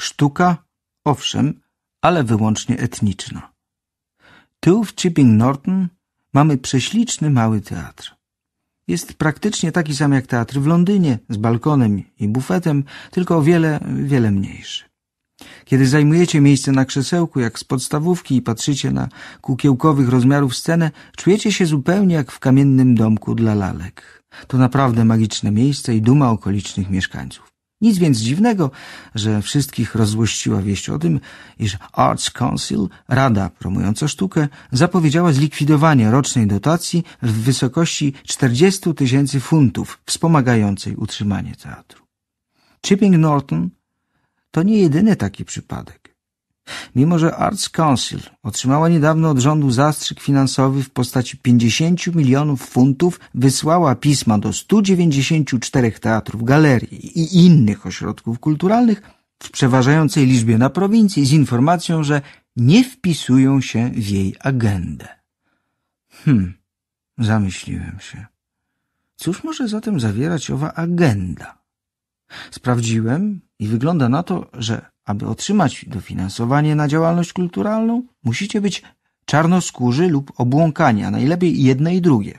Sztuka, owszem, ale wyłącznie etniczna. Tu w Chipping Norton mamy prześliczny mały teatr. Jest praktycznie taki sam jak teatr w Londynie, z balkonem i bufetem, tylko o wiele, wiele mniejszy. Kiedy zajmujecie miejsce na krzesełku, jak z podstawówki i patrzycie na kukiełkowych rozmiarów scenę, czujecie się zupełnie jak w kamiennym domku dla lalek. To naprawdę magiczne miejsce i duma okolicznych mieszkańców. Nic więc dziwnego, że wszystkich rozłościła wieść o tym, iż Arts Council, rada promująca sztukę, zapowiedziała zlikwidowanie rocznej dotacji w wysokości 40 tysięcy funtów wspomagającej utrzymanie teatru. Chipping Norton to nie jedyny taki przypadek. Mimo, że Arts Council otrzymała niedawno od rządu zastrzyk finansowy w postaci 50 milionów funtów, wysłała pisma do 194 teatrów, galerii i innych ośrodków kulturalnych w przeważającej liczbie na prowincji z informacją, że nie wpisują się w jej agendę. Hmm, zamyśliłem się. Cóż może zatem zawierać owa agenda? Sprawdziłem i wygląda na to, że aby otrzymać dofinansowanie na działalność kulturalną, musicie być czarnoskórzy lub obłąkani, a najlepiej jedne i drugie.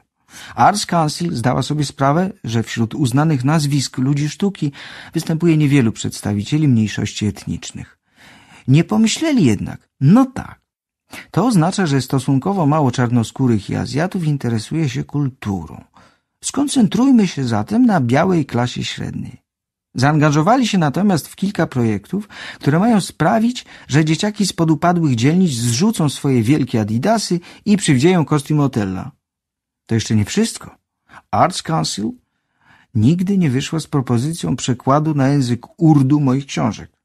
Arts Council zdała sobie sprawę, że wśród uznanych nazwisk ludzi sztuki występuje niewielu przedstawicieli mniejszości etnicznych. Nie pomyśleli jednak, no tak, to oznacza, że stosunkowo mało czarnoskórych i Azjatów interesuje się kulturą. Skoncentrujmy się zatem na białej klasie średniej. Zaangażowali się natomiast w kilka projektów, które mają sprawić, że dzieciaki z podupadłych dzielnic zrzucą swoje wielkie adidasy i przywdzieją kostium Otella. To jeszcze nie wszystko. Arts Council nigdy nie wyszła z propozycją przekładu na język urdu moich książek.